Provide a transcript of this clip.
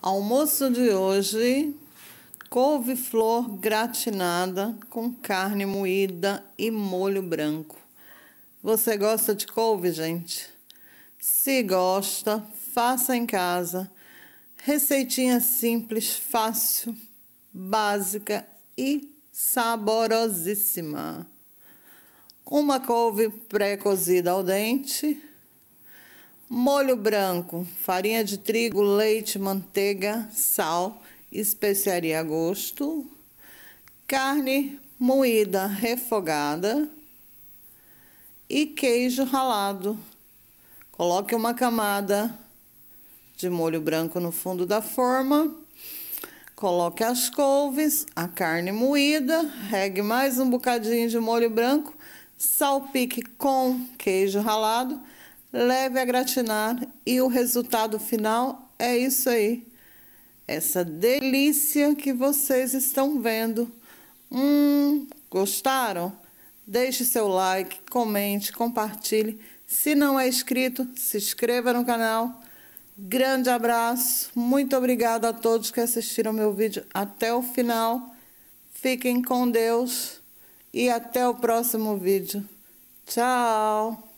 Almoço de hoje: couve-flor gratinada com carne moída e molho branco. Você gosta de couve, gente? Se gosta, faça em casa. Receitinha simples, fácil, básica e saborosíssima. Uma couve pré-cozida ao dente molho branco, farinha de trigo, leite, manteiga, sal, especiaria a gosto, carne moída refogada e queijo ralado. Coloque uma camada de molho branco no fundo da forma. Coloque as couves, a carne moída, regue mais um bocadinho de molho branco, salpique com queijo ralado leve a gratinar e o resultado final é isso aí. Essa delícia que vocês estão vendo. Hum, gostaram? Deixe seu like, comente, compartilhe. Se não é inscrito, se inscreva no canal. Grande abraço, muito obrigada a todos que assistiram meu vídeo até o final. Fiquem com Deus e até o próximo vídeo. Tchau!